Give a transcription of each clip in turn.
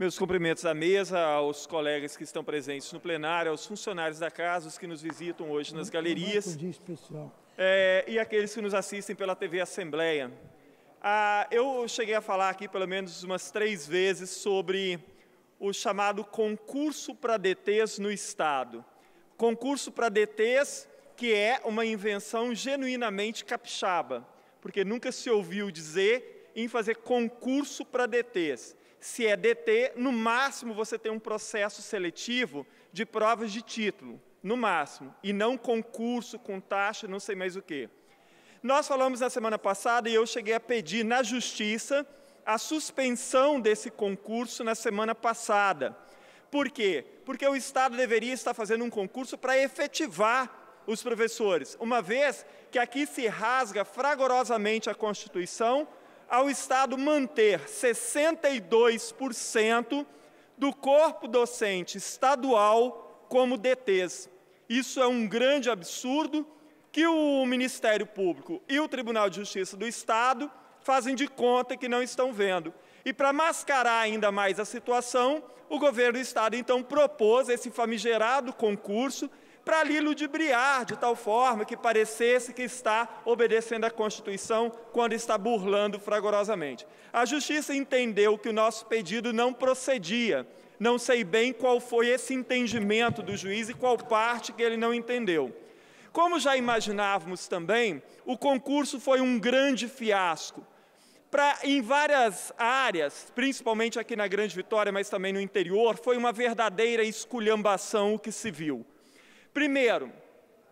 Meus cumprimentos à mesa, aos colegas que estão presentes no plenário, aos funcionários da casa, os que nos visitam hoje nas é galerias. Um dia especial. É, e aqueles que nos assistem pela TV Assembleia. Ah, eu cheguei a falar aqui pelo menos umas três vezes sobre o chamado concurso para DTs no Estado. Concurso para DTs, que é uma invenção genuinamente capixaba, porque nunca se ouviu dizer em fazer concurso para DTs. Se é DT, no máximo você tem um processo seletivo de provas de título, no máximo, e não concurso com taxa, não sei mais o quê. Nós falamos na semana passada e eu cheguei a pedir na justiça a suspensão desse concurso na semana passada. Por quê? Porque o Estado deveria estar fazendo um concurso para efetivar os professores, uma vez que aqui se rasga fragorosamente a Constituição ao Estado manter 62% do corpo docente estadual como DTs. Isso é um grande absurdo que o Ministério Público e o Tribunal de Justiça do Estado fazem de conta que não estão vendo. E para mascarar ainda mais a situação, o governo do Estado então propôs esse famigerado concurso para lhe ludibriar de tal forma que parecesse que está obedecendo à Constituição quando está burlando fragorosamente. A justiça entendeu que o nosso pedido não procedia. Não sei bem qual foi esse entendimento do juiz e qual parte que ele não entendeu. Como já imaginávamos também, o concurso foi um grande fiasco. Pra, em várias áreas, principalmente aqui na Grande Vitória, mas também no interior, foi uma verdadeira esculhambação o que se viu. Primeiro,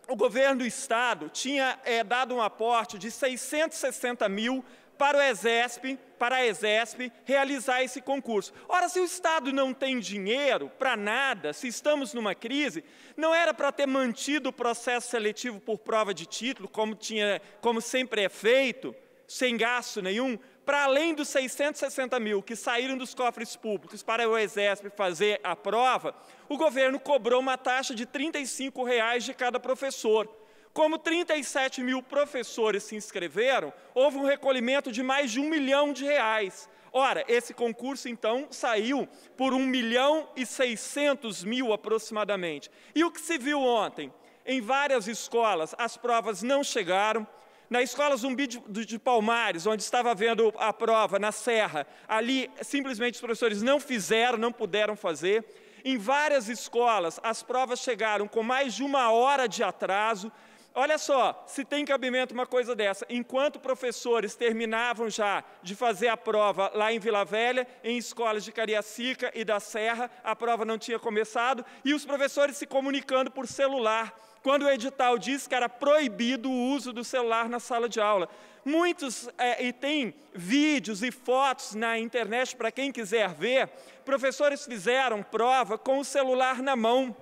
o governo do Estado tinha é, dado um aporte de 660 mil para o ESESP, para a ESESP realizar esse concurso. Ora, se o Estado não tem dinheiro para nada, se estamos numa crise, não era para ter mantido o processo seletivo por prova de título, como, tinha, como sempre é feito, sem gasto nenhum, para além dos 660 mil que saíram dos cofres públicos para o exército fazer a prova, o governo cobrou uma taxa de R$ 35 reais de cada professor. Como 37 mil professores se inscreveram, houve um recolhimento de mais de um milhão de reais. Ora, esse concurso então saiu por 1 milhão e 600 mil aproximadamente. E o que se viu ontem? Em várias escolas as provas não chegaram, na escola Zumbi de, de Palmares, onde estava vendo a prova, na Serra, ali simplesmente os professores não fizeram, não puderam fazer. Em várias escolas, as provas chegaram com mais de uma hora de atraso. Olha só, se tem cabimento uma coisa dessa. Enquanto professores terminavam já de fazer a prova lá em Vila Velha, em escolas de Cariacica e da Serra, a prova não tinha começado, e os professores se comunicando por celular quando o edital diz que era proibido o uso do celular na sala de aula. Muitos, é, e tem vídeos e fotos na internet para quem quiser ver, professores fizeram prova com o celular na mão.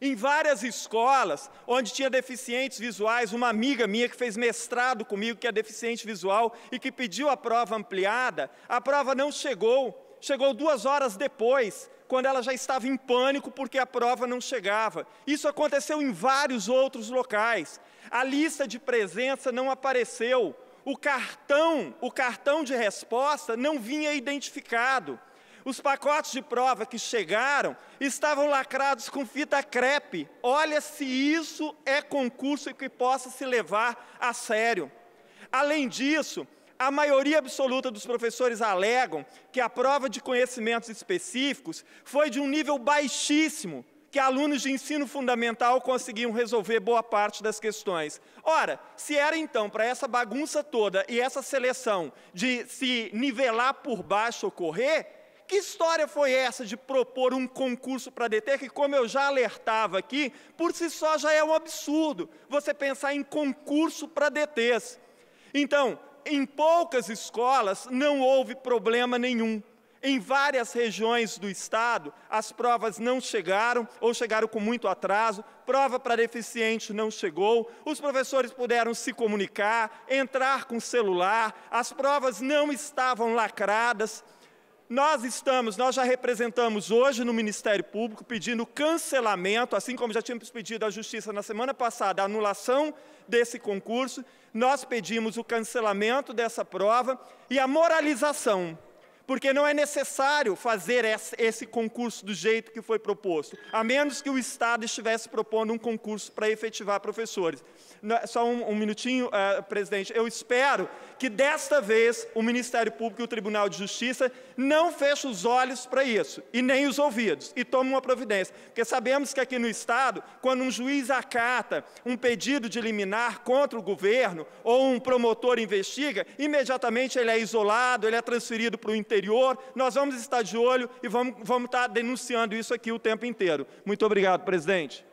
Em várias escolas, onde tinha deficientes visuais, uma amiga minha que fez mestrado comigo, que é deficiente visual, e que pediu a prova ampliada, a prova não chegou chegou duas horas depois, quando ela já estava em pânico porque a prova não chegava. Isso aconteceu em vários outros locais. A lista de presença não apareceu. O cartão, o cartão de resposta não vinha identificado. Os pacotes de prova que chegaram estavam lacrados com fita crepe. Olha se isso é concurso que possa se levar a sério. Além disso, a maioria absoluta dos professores alegam que a prova de conhecimentos específicos foi de um nível baixíssimo, que alunos de ensino fundamental conseguiam resolver boa parte das questões. Ora, se era então para essa bagunça toda e essa seleção de se nivelar por baixo ocorrer, que história foi essa de propor um concurso para DT que, como eu já alertava aqui, por si só já é um absurdo você pensar em concurso para DTs. Então, em poucas escolas não houve problema nenhum. Em várias regiões do estado, as provas não chegaram ou chegaram com muito atraso, prova para deficiente não chegou, os professores puderam se comunicar, entrar com celular, as provas não estavam lacradas nós estamos, nós já representamos hoje no Ministério Público pedindo cancelamento, assim como já tínhamos pedido à Justiça na semana passada a anulação desse concurso, nós pedimos o cancelamento dessa prova e a moralização porque não é necessário fazer esse concurso do jeito que foi proposto, a menos que o Estado estivesse propondo um concurso para efetivar professores. Só um, um minutinho, uh, presidente. Eu espero que desta vez o Ministério Público e o Tribunal de Justiça não fechem os olhos para isso, e nem os ouvidos, e tomem uma providência, porque sabemos que aqui no Estado, quando um juiz acata um pedido de liminar contra o governo, ou um promotor investiga, imediatamente ele é isolado, ele é transferido para o interior interior, nós vamos estar de olho e vamos, vamos estar denunciando isso aqui o tempo inteiro. Muito obrigado, presidente.